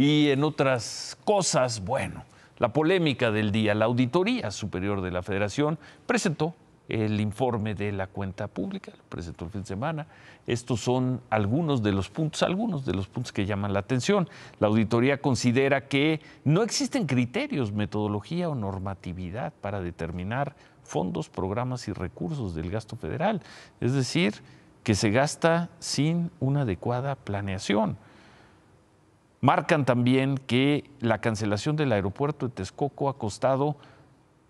Y en otras cosas, bueno, la polémica del día, la Auditoría Superior de la Federación presentó el informe de la cuenta pública, lo presentó el fin de semana. Estos son algunos de los puntos, algunos de los puntos que llaman la atención. La auditoría considera que no existen criterios, metodología o normatividad para determinar fondos, programas y recursos del gasto federal. Es decir, que se gasta sin una adecuada planeación marcan también que la cancelación del aeropuerto de Texcoco ha costado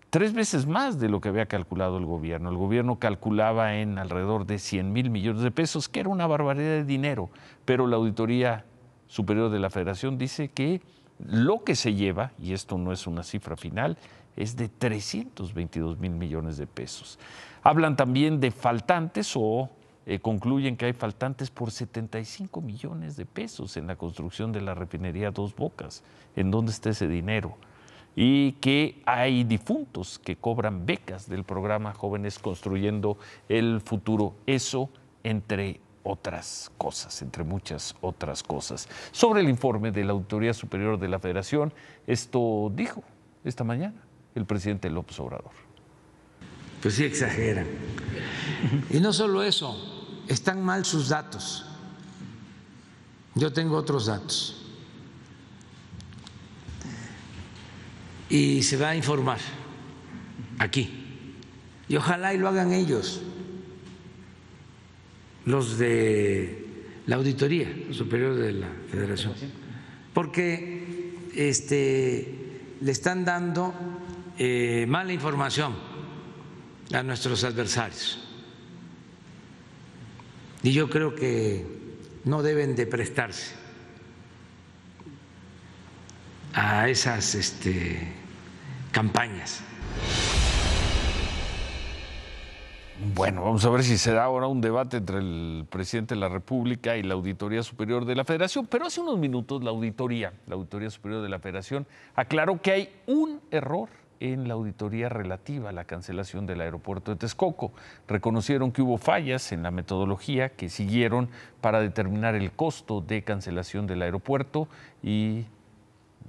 tres veces más de lo que había calculado el gobierno. El gobierno calculaba en alrededor de 100 mil millones de pesos, que era una barbaridad de dinero, pero la Auditoría Superior de la Federación dice que lo que se lleva, y esto no es una cifra final, es de 322 mil millones de pesos. Hablan también de faltantes o eh, concluyen que hay faltantes por 75 millones de pesos en la construcción de la refinería Dos Bocas, en dónde está ese dinero, y que hay difuntos que cobran becas del programa Jóvenes Construyendo el Futuro. Eso entre otras cosas, entre muchas otras cosas. Sobre el informe de la Autoridad Superior de la Federación, esto dijo esta mañana el presidente López Obrador. Pues sí, exageran. Y no solo eso, están mal sus datos. Yo tengo otros datos. Y se va a informar aquí. Y ojalá y lo hagan ellos, los de la Auditoría Superior de la Federación. Porque este, le están dando eh, mala información a nuestros adversarios. Y yo creo que no deben de prestarse a esas este, campañas. Bueno, vamos a ver si se da ahora un debate entre el presidente de la República y la Auditoría Superior de la Federación, pero hace unos minutos la Auditoría, la Auditoría Superior de la Federación, aclaró que hay un error en la auditoría relativa a la cancelación del aeropuerto de Texcoco. Reconocieron que hubo fallas en la metodología que siguieron para determinar el costo de cancelación del aeropuerto y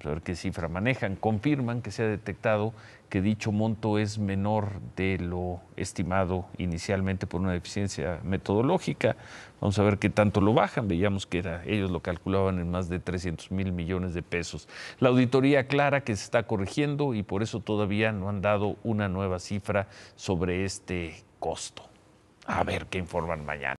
a ver qué cifra manejan, confirman que se ha detectado que dicho monto es menor de lo estimado inicialmente por una deficiencia metodológica. Vamos a ver qué tanto lo bajan. Veíamos que era, ellos lo calculaban en más de 300 mil millones de pesos. La auditoría aclara que se está corrigiendo y por eso todavía no han dado una nueva cifra sobre este costo. A ver qué informan mañana.